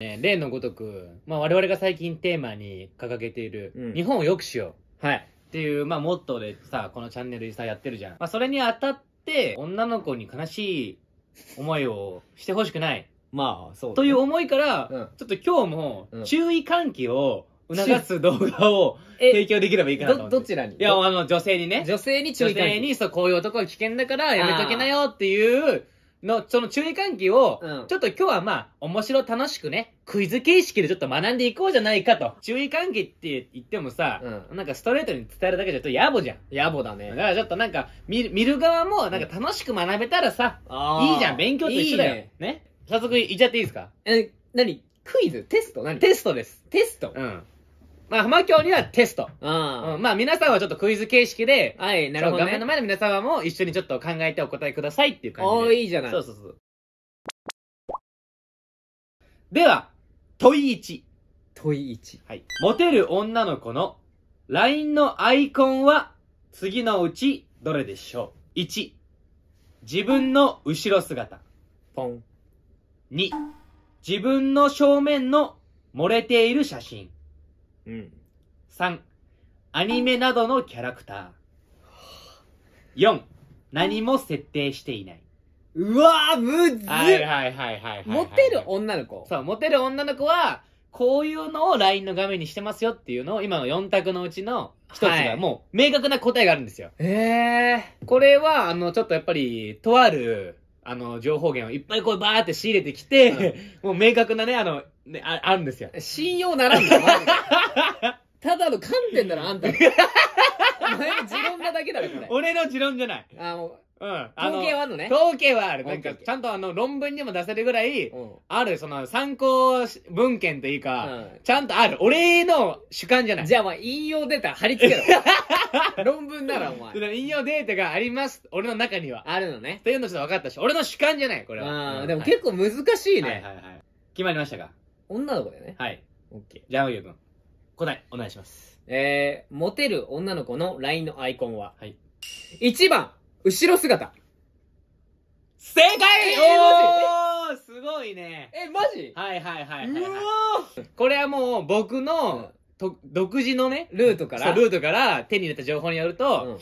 ね、例のごとく、まあ、我々が最近テーマに掲げている、日本を良くしようはい。っていう、まあ、モットーでさ、このチャンネルさ、やってるじゃん。まあ、それにあたって、女の子に悲しい思いをしてほしくない。まあ、そうという思いから、うんちょっと今日も注意喚起を促す動画を提供できればいいかなと思ど、って。どちらにいや、あの、女性にね。女性に注意喚性起。に、そう、こういう男は危険だから、やめとけなよっていうの、その注意喚起を、うんちょっと今日はまあ、面白楽しくね、クイズ形式でちょっと学んでいこうじゃないかと。注意喚起って言ってもさ、うなんかストレートに伝えるだけじゃちょっと野暮じゃん。野暮だね。だからちょっとなんか、見る見る側もなんか楽しく学べたらさ、いいじゃん、勉強と一緒だよ。いいねね。早速いっちゃっていいですかえ、何クイズテスト何テストです。テストうん。まあ、浜京にはテスト。うん。うん、まあ、皆さんはちょっとクイズ形式で、はい、なるほど、ね、画面の前の皆様も一緒にちょっと考えてお答えくださいっていう感じで。おいいじゃない。そうそうそう。では、問い1。問い1。はい。モテる女の子の LINE のアイコンは次のうちどれでしょう ?1。自分の後ろ姿。ポン。2。自分の正面の漏れている写真。うん。3、アニメなどのキャラクター。4、何も設定していない。うわー、むずはいはいはいはい。モテる女の子。そう、モテる女の子は、こういうのを LINE の画面にしてますよっていうのを、今の4択のうちの1つが、もう明確な答えがあるんですよ。ええー。これは、あの、ちょっとやっぱり、とあるあの、情報源をいっぱいこうバーって仕入れてきて、もう明確なね、あの、ね、ああるんですよ。信用ならんの ただの観点だろ、あんた。お前の持論なだけだろ、これ。俺の持論じゃない。あ、うん。統計はあるのね。統計はある。なんか、ちゃんとあの、論文にも出せるぐらい、ある、その、参考文献というか、うん、ちゃんとある。俺の主観じゃない。じゃあ、まあ、引用データ貼り付けろ。論文なら、お前。引用データがあります。俺の中には。あるのね。というのちょっと分かったし、俺の主観じゃない、これは。うん、でも結構難しいね。はいはいはい。決まりましたか女の子だよね。はい。オッケー。じゃあ、おゆうくん。答え、お願いします。えー、モテる女の子の LINE のアイコンははい。1番。後ろ姿。正解おーすごいね。え、マジはいはいはいうおこれはもう僕の、と独自のね、ルートから、ルートから手に入れた情報によると、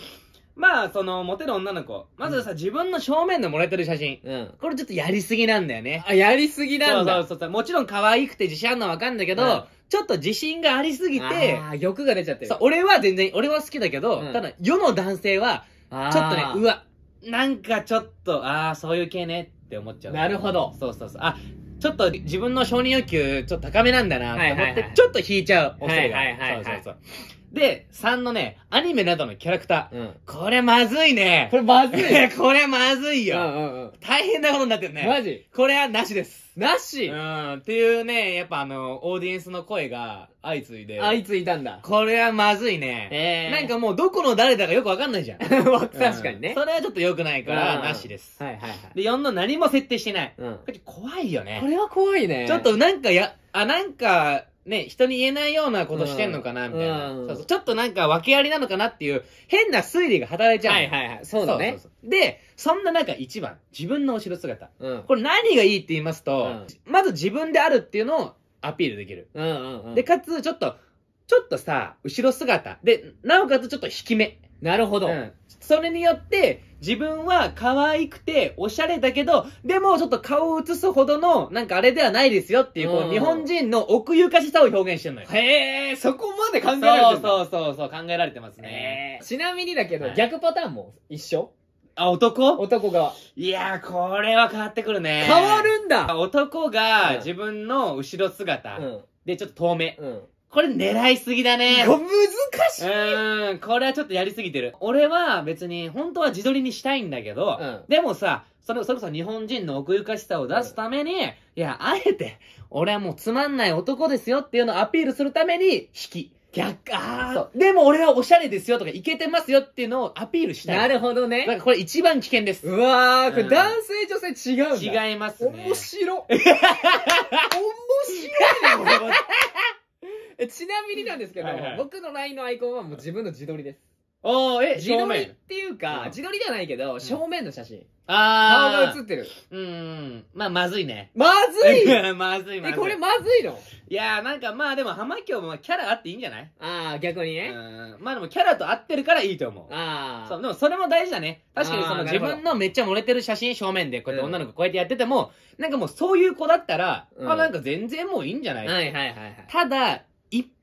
まあ、その、モテる女の子。まずさ、自分の正面のもらえてる写真。うん、これちょっとやりすぎなんだよね。あ、やりすぎなんだ。そうそうそう。もちろん可愛くて自信あるのはわかるんだけど、ちょっと自信がありすぎて、欲が出ちゃってる。俺は全然、俺は好きだけど、ただ、世の男性は、ちょっとね、うわ、なんかちょっと、ああ、そういう系ねって思っちゃう。なるほど。そうそうそう。あ、ちょっと自分の承認欲求、ちょっと高めなんだなって思っはいはいはてい、ちょっと引いちゃう、恐れが。はいはいはいはいそうそうそう。で、3のね、アニメなどのキャラクター。うん、これまずいね。これまずい これまずいよ、うんうんうん。大変なことになってるね。マジこれはなしです。なしうん。っていうね、やっぱあの、オーディエンスの声が相次いで。相次いだんだ。これはまずいね。えー、なんかもうどこの誰だかよくわかんないじゃん。確かにね、うん、それはちょっと良くないから、なしです。はいはいはい。で、4の何も設定してない。うん。怖いよね。これは怖いね。ちょっとなんかや、あ、なんか、ね、人に言えないようなことしてんのかな、みたいな、うんうんそうそう。ちょっとなんか訳ありなのかなっていう変な推理が働いちゃう。はいはいはい。そうだね。そうそうそうで、そんな中一番、自分の後ろ姿。うん、これ何がいいって言いますと、まず自分であるっていうのをアピールできる。うんうんうん、で、かつ、ちょっと、ちょっとさ、後ろ姿。で、なおかつちょっと引き目。なるほど。うんそれによって、自分は可愛くて、おしゃれだけど、でもちょっと顔を映すほどの、なんかあれではないですよっていう、こう日本人の奥ゆかしさを表現してるのよ。へえ、そこまで考えられてるそうそうそう考えられてますね。ちなみにだけど、逆パターンも一緒あ、男男側。いやー、これは変わってくるね。変わるんだ男がが自分の後ろ姿、うん。でちょっと遠目、うん。これ狙いすぎだね。難しい。うん、これはちょっとやりすぎてる。俺は別に、本当は自撮りにしたいんだけど、うん、でもさ、それ、それこそ日本人の奥ゆかしさを出すために、うん、いや、あえて、俺はもうつまんない男ですよっていうのをアピールするために、引き。逆、あでも俺はおしゃれですよとか、いけてますよっていうのをアピールしたい。なるほどね。かこれ一番危険です。うわー、これ男性女性違うんだ。違いますね。面白。面白いな、これは。ちなみになんですけど、僕の LINE のアイコンはもう自分の自撮りです。おえ、自撮りっていうか、自撮りではないけど、正面の写真。ああ。顔が写ってる。うん。まあ、まずいね。まずい まずい、まずい。え、これまずいのいやー、なんかまあでも、浜京もキャラあっていいんじゃないああ、逆にね。うん。まあでも、キャラと合ってるからいいと思う。ああ。そう、でもそれも大事だね。確かにその自分のめっちゃ漏れてる写真正面で、こうやって女の子こうやってやってても、なんかもうそういう子だったら、まあ、なんか全然もういいんじゃないはいはいはい、はい。ただ、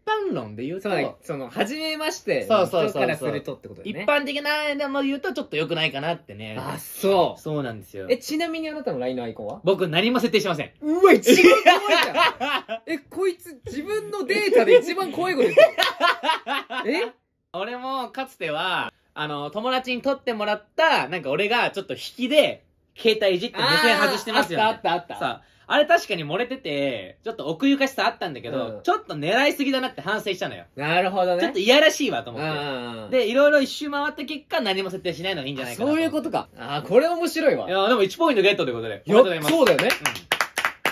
般論で言うと、そい、その、初めましてそう。からするとってこと一般的なでも言うとちょっと良くないかなってね。あ、そう。そうなんですよえ、。ちなみにあなたの LINE のアイコンは僕何も設定しません。うわ、一番怖いじゃん。え、こいつ自分のデータで一番怖いこと言ってる。え俺もかつては、あの、友達に撮ってもらった、なんか俺がちょっと引きで、携帯いじって目線外してますよ、ね。あったあったあった。さあ、あれ確かに漏れてて、ちょっと奥ゆかしさあったんだけど、うんちょっと狙いすぎだなって反省したのよ。なるほどね。ちょっといやらしいわと思って。で、いろいろ一周回った結果、何も設定しないのがいいんじゃないかなそういうことか。ああ、これ面白いわ。いや、でも1ポイントゲットということで。おめでとうございます。そうだよね。うん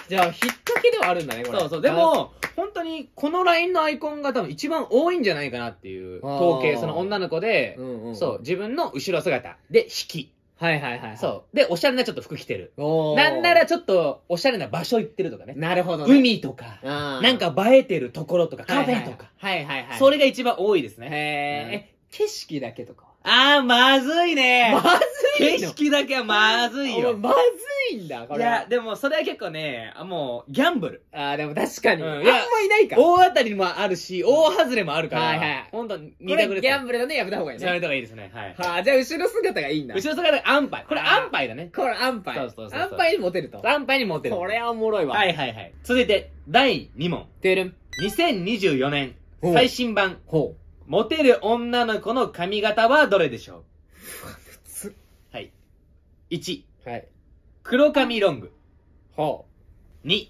じゃあ、ひっかけではあるんだね、これ。そうそう。でも、本当に、この LINE のアイコンが多分一番多いんじゃないかなっていう統計、その女の子でうんうん、そう、自分の後ろ姿で、引き。はいはいはい、そう。で、おしゃれなちょっと服着てる。おーなんならちょっと、おしゃれな場所行ってるとかね。なるほどね。海とか、ななん、か映えてるところとか、カフェとか。はいはいはい。それが一番多いですね。へーえ景色だけとかあー、まずいね。まずい景色だけはまずいよ。まずいんだ、こいや、でもそれは結構ね、あもう、ギャンブル。あー、でも確かに。うんあんまいないか。大当たりもあるし、大外れもあるから、はいはいほんと、こたくですギャンブルだね、やめた方がいいね。やめた方がいいですね。はい。はあ、じゃあ後ろ姿がいいんだ。後ろ姿がパイ。これアンパイだね。これ、パイ。そうそうそうそうパイにモテると。アンパイにモテる。これはおもろいわ。はい。はいはい。続いて、第2問。てるん。2024年、最新版、ほモテる女の子の髪型はどれでしょうはい。1、はい。黒髪ロング。ほう。2、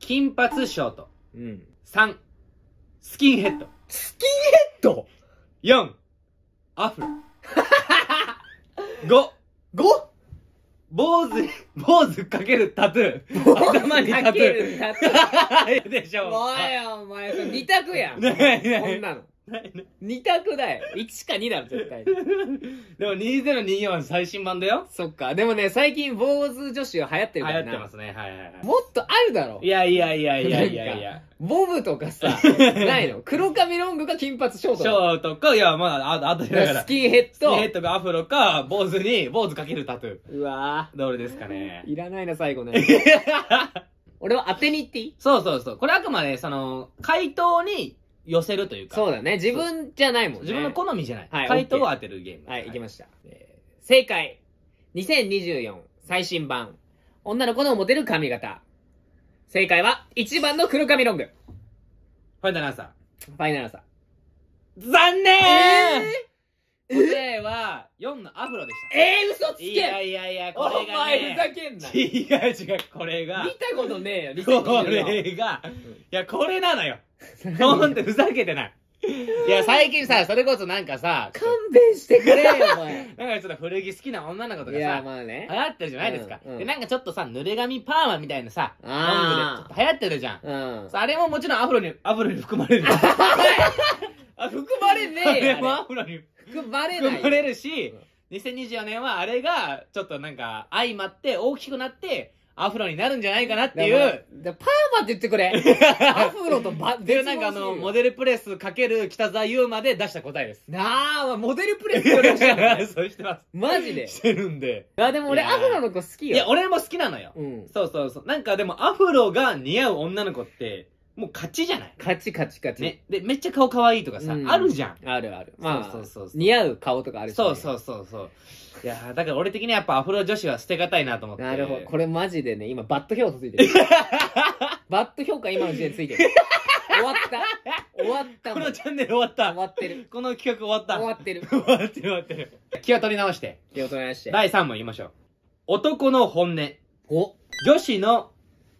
金髪ショート。う。ん。3、スキンヘッド。スキンヘッド4、アフロ。5、!5! 坊主、坊主かけるタトゥー。頭にタかけるタトゥー。でしょう。も うよ、お前、二択やん。ねえねえこんなの。二択だよ。1か2だろ、絶対 でも2024は最新版だよ。そっか。でもね、最近、坊主女子は流行ってる流か行らな。ってますね。はいはいはい。もっとあるだろ。いやいやいやいやいやいや。ボブとかさ、ないの。黒髪ロングか金髪ショートショートか、いや、まあ、あと、あとだから。スキンヘッンヘッド。がかアフロか、坊主に、坊主かけるタトゥー。うわぁ。どれですかね。いらないな、最後ね。俺は当てに行っていいそうそうそう。これあくまで、その、回答に寄せるというか。そうだね。自分じゃないもんね。自分の好みじゃない。はい。回答を当てるゲーム。はい、行きました。正解。2024最新版。女の子のモテる髪型。正解は、1番の黒髪ロング。ファイナルアンサー。ファイナルアンサー。残念、えー答えは4のアフロでした。えー、嘘つけいやいやいや、これおが、前ふざけんな違う違う、これが見、たことねえよこ2 0 2これが、いや、これなのよ。ほんと、ふざけてない。いや、最近さ、それこそなんかさ、勘弁してくれよお前 なんかちょっと古着好きな女の子とかいやさ、まあね流行ってるじゃないですか。うんうんで、なんかちょっとさ、濡れ髪パーマみたいなさ、ちょあーっと流行ってるじゃん。うんさあれももちろんアフロに、アフロに含まれる あ含まれねえあよれアフロにくばれない。くばれるし、2024年はあれが、ちょっとなんか、相まって大きくなって、アフロになるんじゃないかなっていう。パーマって言ってくれ。アフロとバッ、で、なんかあの、モデルプレスかける北沢優馬で出した答えです。なあ、モデルプレスよ出しい。そうしてます。マジで。してるんで。あ、でも俺アフロの子好きよ。いや、俺も好きなのよ。うん、そうそうそう。なんかでもアフロが似合う女の子って、もう勝ちじゃない勝ち勝ち勝ち。ね。で、めっちゃ顔可愛いとかさ、うんあるじゃん。あるある。まあ、そうそうそう似合う顔とかあるしねそうそうそうそう。いやーだから俺的にはやっぱアフロ女子は捨てがたいなと思って。なるほど。これマジでね、今、バット評価ついてる。バット評価今の時点でついてる。終わった。終わったこもん。のチャンネル終わった。終わってる。この企画終わった。終わってる。終わってる終わってる。気を取り直して、気を取り直して。第3問言いましょう。男の本音。お女子の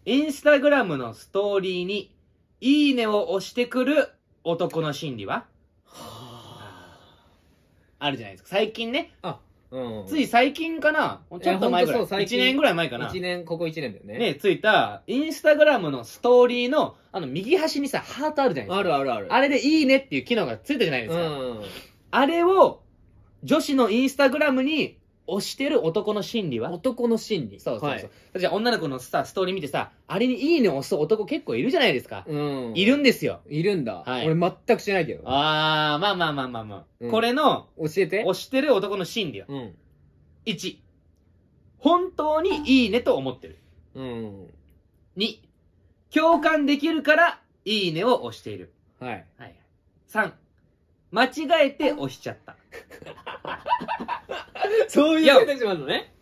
インスタグラムのストーリーにいいねを押してくる男の心理ははあるじゃないですか。最近ね。あ、うん。つい最近かなちょっと前ぐらい。1年ぐらい前かな。1年、ここ1年だよね。ね、ついた、インスタグラムのストーリーの、あの、右端にさ、ハートあるじゃないですか。あるあるある。あれでいいねっていう機能がついたじゃないですか。うん。あれを、女子のインスタグラムに推してる男の心理は男の心理そうそうそう。はいじゃあ女の子のさ、ストーリー見てさ、あれにいいね押す男結構いるじゃないですか。うん。いるんですよ。いるんだ。はい俺全くしないけど。あー、まあまあまあまあまあ。うんこれの、教えて。推してる男の心理は。うん。1、本当にいいねと思ってる。うん。2、共感できるから、いいねを押している。はい。はい。3、間違えて押しちゃった。そういう形ものね。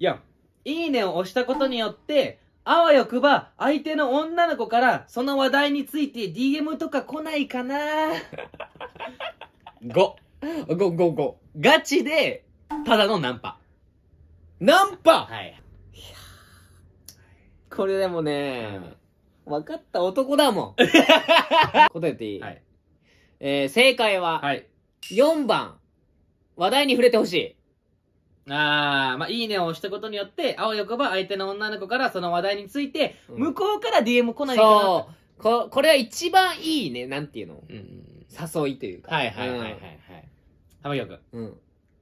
いや、いいねを押したことによって、あわよくば相手の女の子からその話題について DM とか来ないかな5。5、5、5。ガチで、ただのナンパ。ナンパはい。いこれでもね、分かった男だもん。答えていい、はいえー、正解は、はい。4番、話題に触れてほしい。あー、まあ、いいねを押したことによって、青横ば相手の女の子からその話題について、向こうから DM 来ないかな、うん、そう。こ、これは一番いいね、なんていうの、うん、誘いというか。はいはいはいはい、はい。浜木君。うん。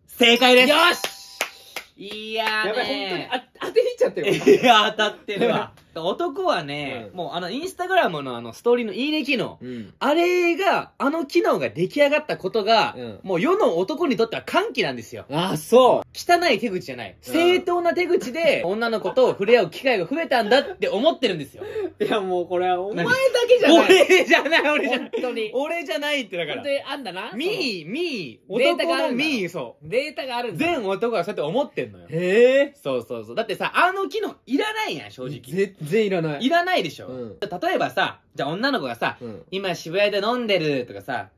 正解ですよしいやーねー。やばい、本当に当てにいっちゃってる。いや、当たってるわ。男はね、うんもうあのインスタグラムのあのストーリーのいいね機能、うんあれが、あの機能が出来上がったことが、うんもう世の男にとっては歓喜なんですよ。あそう汚い手口じゃない。正当な手口で 女の子と触れ合う機会が増えたんだって思ってるんですよ。いやもうこれはお前だけじゃない俺じゃない、俺じゃな本い。当に俺じゃないってだか本当。にあんだなミー、ミー、男のミー、そうデータがあるんだ全男はそうやって思ってんのよ。へえそうそうそう。だってさ、あの機能いらないやん、正直。ぜ然いらない。いらないでしょ、うん、例えばさ、じゃあ女の子がさ、うん、今渋谷で飲んでるとかさ、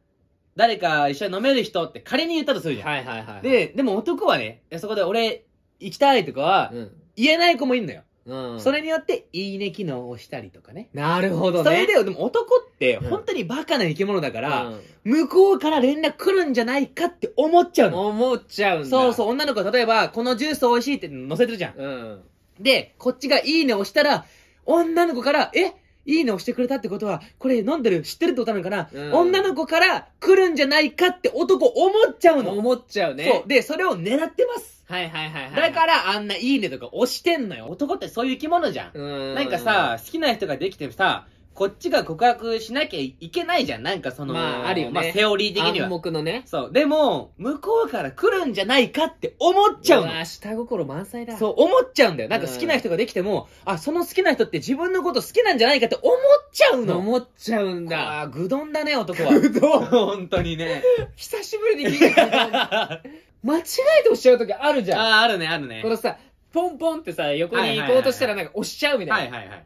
誰か一緒に飲める人って仮に言ったとするじゃん。はいはいはい、はい、で、でも男はね、そこで俺行きたいとかは、言えない子もいるのよ。うん、それによって、いいね機能をしたりとかね。なるほどね。それで、でも男って、本当にバカな生き物だから、うん、向こうから連絡来るんじゃないかって思っちゃうの。思っちゃうんだ。そうそう、女の子、例えば、このジュース美味しいって載せてるじゃん。うん。で、こっちがいいね押したら、女の子から、えいいねをしてくれたってことは、これ飲んでる知ってるってことなのかな、うん、女の子から来るんじゃないかって男思っちゃうの。思っちゃうね。そう。で、それを狙ってます。はいはいはい、はい、だからあんないいねとか押してんのよ。男ってそういう生き物じゃん。んなんかさ、好きな人ができてさ、こっちが告白しなきゃいけないじゃん。なんかその、まあ、あるよね。まあ、セオリー的には。暗黙のね。そう。でも、向こうから来るんじゃないかって思っちゃうの。う下心満載だ。そう、思っちゃうんだよ。なんか好きな人ができても、あ、その好きな人って自分のこと好きなんじゃないかって思っちゃうの。思っちゃうんだ。あ、あ、愚鈍だね、男は。愚鈍。本当にね。久しぶりに聞いた。間違えて押しちゃう時あるじゃん。あ、あるね、あるね。このさ、ポンポンってさ、横に行こうとしたらなんか押しちゃうみたいな。はいはいはい。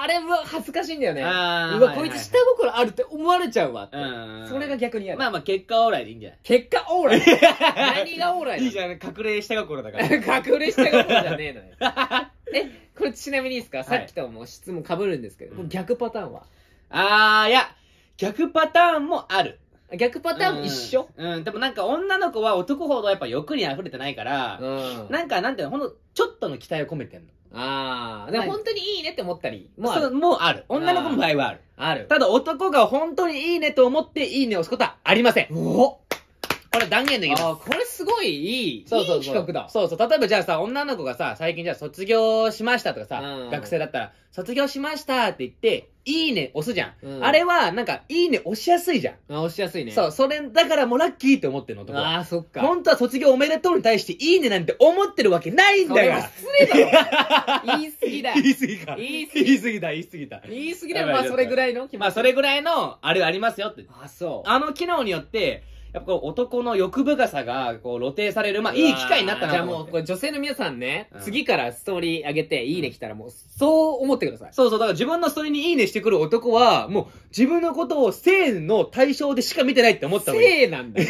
あれは恥ずかしいんだよね。うわ、こいつ下心あるって思われちゃうわって。それが逆にある。まあまあ結果オーライでいいんじゃない結果オーライ。何がオーライいいじゃん隠れ下心だから 隠れ下心じゃねえのよ。え、これちなみにいいですか、さっきとも質問かぶるんですけど、逆パターンはあーいや逆パターンもある逆パターン一緒、うん、うん、でもなんか女の子は男ほどやっぱ欲に溢れてないから、うん、なんかなんていうの、ほんのちょっとの期待を込めてんの。ああ、でも本当にいいねって思ったりもある。もうある。女の子の場合はある。ある。ただ男が本当にいいねと思っていいねを押すことはありません。おこれ断言できまああ、これすごいいい、そうそうそういい企画だ。そうそう。例えばじゃあさ、女の子がさ、最近じゃあ卒業しましたとかさ、うん学生だったら、卒業しましたって言って、いいね押すじゃん。うんあれは、なんか、いいね押しやすいじゃん。あ、押しやすいね。そう、それ、だからもうラッキーって思ってるの、男ああ、そっか。本当は卒業おめでとうに対して、いいねなんて思ってるわけないんだよ。それは失礼だろ 言い過ぎだ言い過ぎか。言い過ぎ言い過ぎだ、言い過ぎだ。言い過ぎだよ。まあ、それぐらいの気持ち。まあ、それぐらいの、あれありますよって。あ、そう。あの機能によって、やっぱ男の欲深さが、こう、露呈される、まあ、いい機会になったなじゃあもう、これ女性の皆さんね、うん、次からストーリー上げて、いいね来たらもう、そう思ってください。そうそう、だから自分のストーリーにいいねしてくる男は、もう、自分のことを性の対象でしか見てないって思った方が性なんだよ。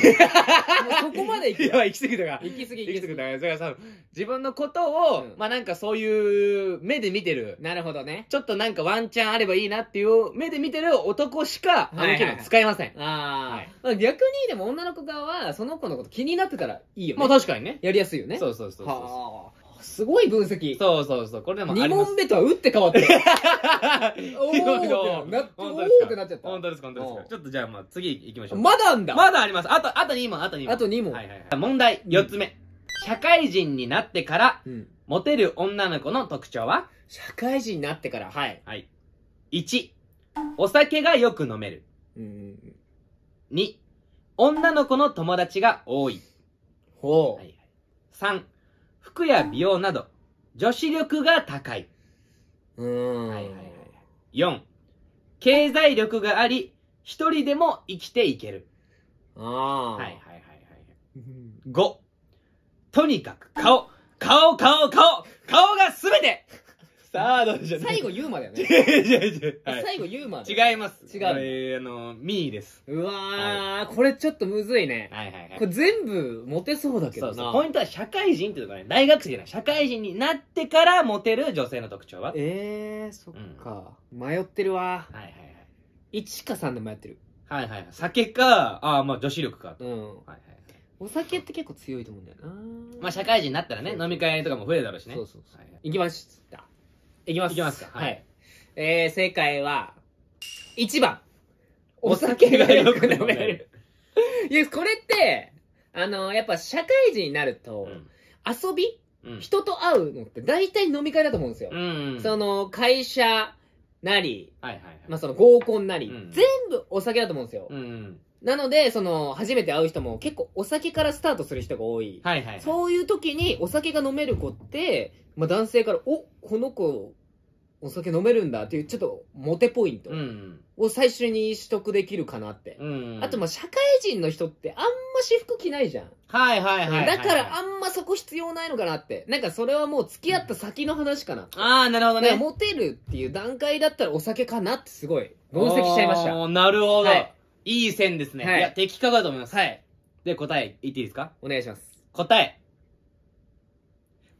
そこまで行き過ぎ。行き過ぎたか行き過ぎ、行き過ぎたかさ、自分のことを、うん、まあなんかそういう目で見てる。なるほどね。ちょっとなんかワンチャンあればいいなっていう目で見てる男しか、あの機能使えません。はいはいはい、ああ、はい、逆にでも女の子側はその子のこと気になってたらいいよね。まあ確かにね。やりやすいよね。そうそうそうそうはあすごい分析。そうそうそう。これでも二問目とは打って変わってる。おーってなって、お本当ですーかなっちゃった。本当ですか、本当ですか。ちょっとじゃあ、まあ、次行きましょう。まだあんだまだあります。あと、あと2問、あと2問。あと2問。はいはいはい。問題4つ目。社会人になってから、うん。モテる女の子の特徴は社会人になってから、はい。?1、お酒がよく飲める。うん。2、女の子の友達が多い。ほう。はいはい、3、服や美容など、女子力が高い。うん。はいはいはい。4、経済力があり、一人でも生きていける。ああ。はいはいはいはい。5、とにかく顔、顔顔顔、顔がすべてサードじゃない。最後ユーマだよね。う最後ユーマだよ。違います。違うえー、あの、ミーです。うわー、これちょっとむずいね。はいはいはこれ全部モテそうだけそどうな。ポイントは社会人っていうとね。大学生じゃない。社会人になってからモテる女性の特徴はえー、そっか。迷ってるわ。はいはい。はい。1か3で迷ってる。はいはい酒か、ああ、まあ女子力かと。うん。はいはい。お酒って結構強いと思うんだよな。まあ社会人になったらね、飲み会とかも増えるだろうしね。そうそうそう。い行きました。いきます。いきますか。はい。はい、えー、正解は、1番。お酒がよく飲める。いや、これって、あの、やっぱ社会人になると、うん、遊び、人と会うのって大体飲み会だと思うんですよ。うんうん、その、会社なり、はいはいまその合コンなり、うん、全部お酒だと思うんですよ。うんうん、なので、その、初めて会う人も結構お酒からスタートする人が多い。はいはい、そういう時にお酒が飲める子って、まあ男性から、お、この子、お酒飲めるんだっていう、ちょっとモテポイントを最初に取得できるかなって。うん、あと、ま、社会人の人ってあんま私服着ないじゃん。はいはいはい、はい、だからあんまそこ必要ないのかなって。なんかそれはもう付き合った先の話かな。うん、ああ、なるほどね。モテるっていう段階だったらお酒かなってすごい分析しちゃいました。なるほど。はいいい線ですね。はい、いや、的確だと思います。はい。で、答え、言っていいですかお願いします。答え。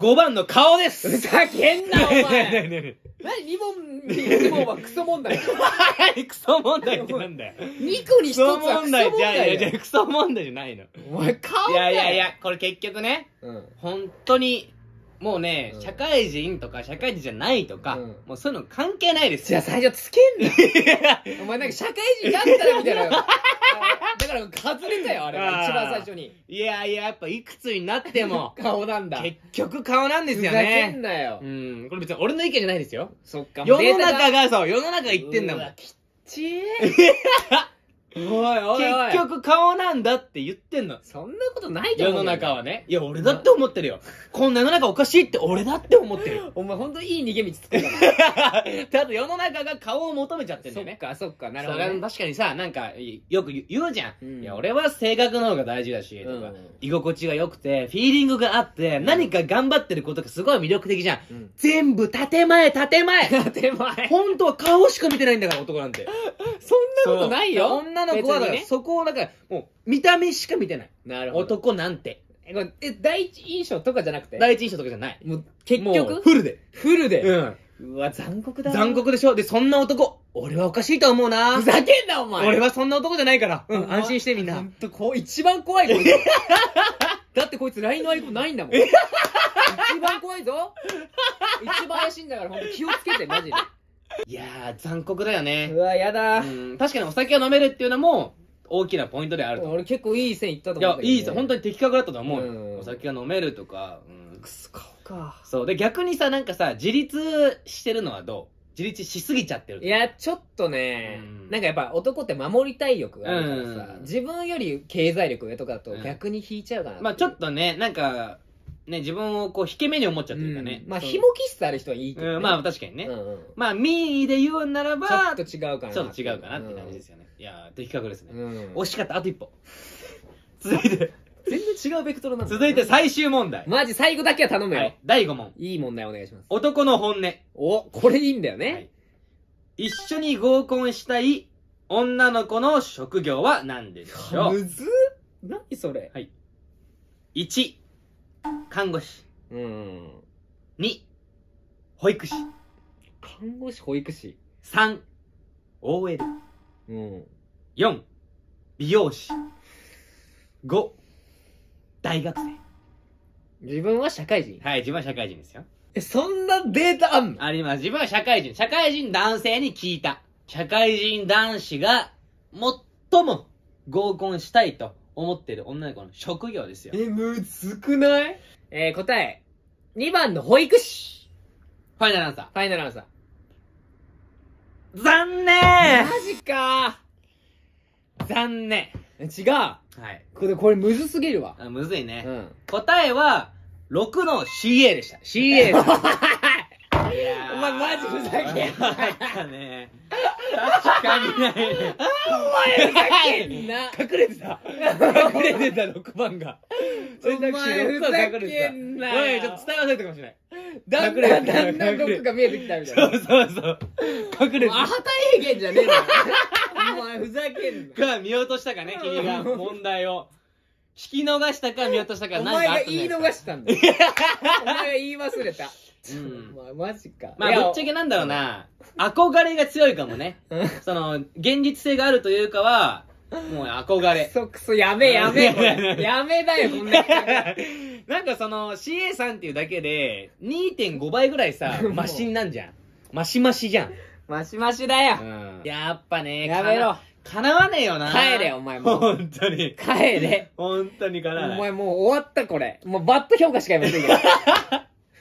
5番の顔ですふざけんな、お前何2問、1問はクソ問題クソ 問題ってなんだよ。2個に1つはクソ問題じゃない。やいや、クソ問題じゃないの。お前、顔だよ。いやいやいや、これ結局ね、うん、本当に、もうね、うん社会人とか社会人じゃないとか、うんもうそういうの関係ないですじゃあ。最初つけんの お前なんか社会人だったらみたいな だから外れたよあれは。一番最初にいやいや、やっぱいくつになっても、顔なんだ結局顔なんですよふざけんなよ、うん、これ別に俺の意見じゃないですよ。そっか世の中がそう、世の中が言ってんだもうわん。きっちーおいおいおい結局顔なんだって言ってんの。そんなことないじゃん。世の中はね。いや、俺だって思ってるよ。こんな世の中おかしいって俺だって思ってる。お前ほんといい逃げ道作ったかだただ世の中が顔を求めちゃってんだそっかそっかなるほどね、確かにさ、なんか、よく言うじゃん,、うんいや、俺は性格の方が大事だし、とかうん居心地が良くて、フィーリングがあって、何か頑張ってることがすごい魅力的じゃん。うん全部建前、建前 建前本当は顔しか見てないんだから、男なんて。そんなことないよそ女の子はね、そこをだからもう見た目しか見てないなるほど男なんてえ第一印象とかじゃなくて第一印象とかじゃないもう結局フルでフルで、うん、うわ残酷だ残酷でしょでそんな男俺はおかしいと思うなふざけんなお前俺はそんな男じゃないからうん安心してみんなこう一番怖いこ だってこいつ LINE のアイコンないんだもん 一番怖いぞ一番怪しいんだからほんと気をつけてマジでいやー、残酷だよねう。わ、やだ確かにお酒が飲めるっていうのも大きなポイントであると。俺結構いい線いったとい思うやいだいいさ本当に的確だったと思うよ、うんお酒が飲めるとか、うんくす顔か。そうで逆にさなんかさ自立してるのはどう自立しすぎちゃってるいや、ちょっとね、うんなんかやっぱ男って守りたい欲があるからさ、うん自分より経済力上とかだと逆に引いちゃうかなまあちょっとねなんかね、自分をこう、引け目に思っちゃってるかだね。まあ、その紐気質ある人はいいけど、うん、まあ、確かにね。うんうんまあ、民意で言うならば、ちょっと違うかな。ちょっと違うかなって感じですよね。いやー、的確ですね。うん惜しかった、あと一歩。続いて、全然違うベクトルなんだね続いて最終問題。マジ最後だけは頼むよ。はい第5問。いい問題お願いします。男の本音。お、これいいんだよね。一緒に合コンしたい女の子の職業は何でしょうむずっ何それ。はい。1、看護師。うん。2、保育士。看護師、保育士。3、OL。うん。4、美容師。5、大学生。自分は社会人はい、自分は社会人ですよ。え、そんなデータあんのあります。自分は社会人。社会人男性に聞いた。社会人男子が最も合コンしたいと思ってる女の子の職業ですよ。え、むずくないえー、答え、2番の保育士。ファイナルアンサー。ファイナルアンサー。残念マジか残念。違う。はい。これ、これむずすぎるわ。あむずいね。うん。答えは、6の CA でした。CA はん。お前マジふざけんたね確かにないねあお前ふざけんな。隠れてた隠れてた6番がお前ふざけんな。お前ちょっと伝われたかもしれないだんだんだんだん6が見えてきたみたいなそうそうそう隠れてたアハ体平原じゃねえのお前ふざけんなが見落としたかね君が問題を聞き逃したか見落としたか何かあったんお前が言い逃したんだ お前が言い忘れたうんまあ、マジか。まあ、ぶっちゃけなんだろうな。憧れが強いかもね。その、現実性があるというかは、もう憧れ。クソクソ、やべえやべえ。やべえ だよ、こんな なんかその、CA さんっていうだけで、2.5倍ぐらいさ、マシンなんじゃん。マシマシじゃん。マシマシだよ。うん、やっぱね、やめろ。叶わねえよな。帰れ、お前もう。本当に。帰れ。本当に叶わない。お前もう終わった、これ。もうバット評価しかいませんけど。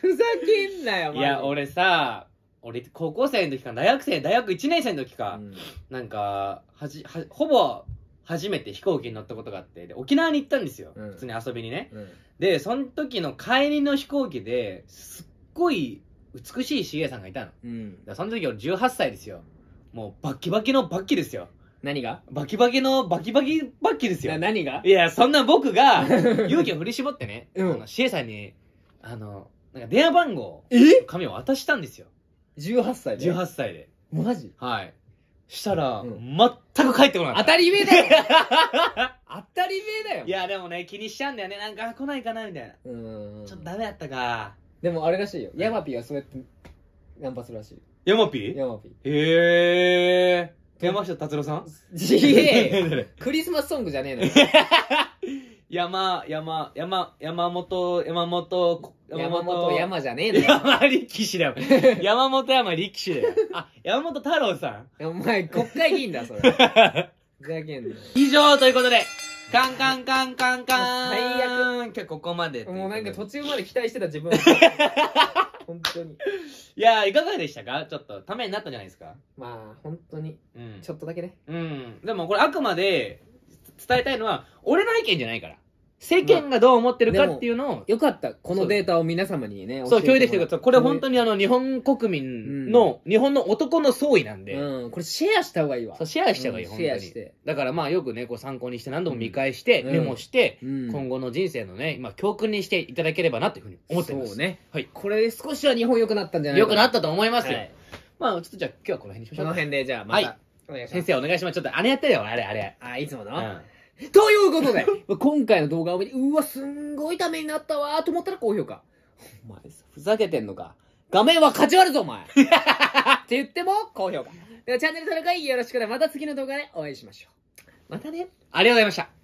ふざけんなよ、いや、俺さ、俺、高校生の時か、大学生、大学1年生の時か、うんなんか、はじ、は、ほぼ、初めて飛行機に乗ったことがあって、で沖縄に行ったんですよ。うん普通に遊びにね。うんで、その時の帰りの飛行機で、すっごい美しい CA さんがいたの。うん、だその時俺18歳ですよ。もうバッキバキのバッキですよ。何がバキバキのバキバキバッキですよな。何がいや、そんな僕が 勇気を振り絞ってね、うんあの CA さんに、あの、なんか電話番号、え紙を渡したんですよ。?18 歳で。18歳で。マジはい。したら、うん全く帰ってこなか当った。たり前だよ当たり前だよ いや、でもね、気にしちゃうんだよね。なんか、来ないかなみたいな。うんちょっとダメだったか。でもあれらしいよヤマピーはそうやってナンパするらしいヤマピーヤマピへえ。山下達郎さんーえ クリスマスソングじゃねえのよ 山、山、山、山本、山本、山本山本山じゃねえだよ。山力士だよ。山本山力士だよ。あ、山本太郎さん。お前、国会議員だ、それ。ふざけんな。以上ということで、カンカンカンカンカン。最悪。今日ここまで。もうなんか途中まで期待してた自分。本当に。いやいかがでしたかちょっと、ためになったんじゃないですかまあ、本当に。うん。ちょっとだけね。うん。でもこれあくまで、伝えたいのは、俺の意見じゃないから。世間がどう思ってるかっていうのを、よかった。このデータを皆様にね、そう、共有できてください。これ本当にあの、日本国民の、日本の男の総意なんで、うん、これシェアした方がいいわそう。シェアした方うがいい、ん本当シェアしにて。だからまあよくね、こう参考にして何度も見返して、メモして、今後の人生のね、まあ教訓にしていただければなというふうに思ってます。そうね。はい。これで少しは日本良くなったんじゃない良くなったと思いますよ。はいまあちょっとじゃあ今日はこの辺にしましょうこの辺で、じゃあまた、はい先生お願いします。ちょっとあれやってるよ、あれあれ。あ、いつもの、ということで、今回の動画を見て、うわ、すんごいためになったわと思ったら高評価。お前さ、ふざけてんのか。画面は勝ち割るぞ、お前 って言っても高評価。では、チャンネル登録よろしくまた次の動画でお会いしましょう。またね。ありがとうございました。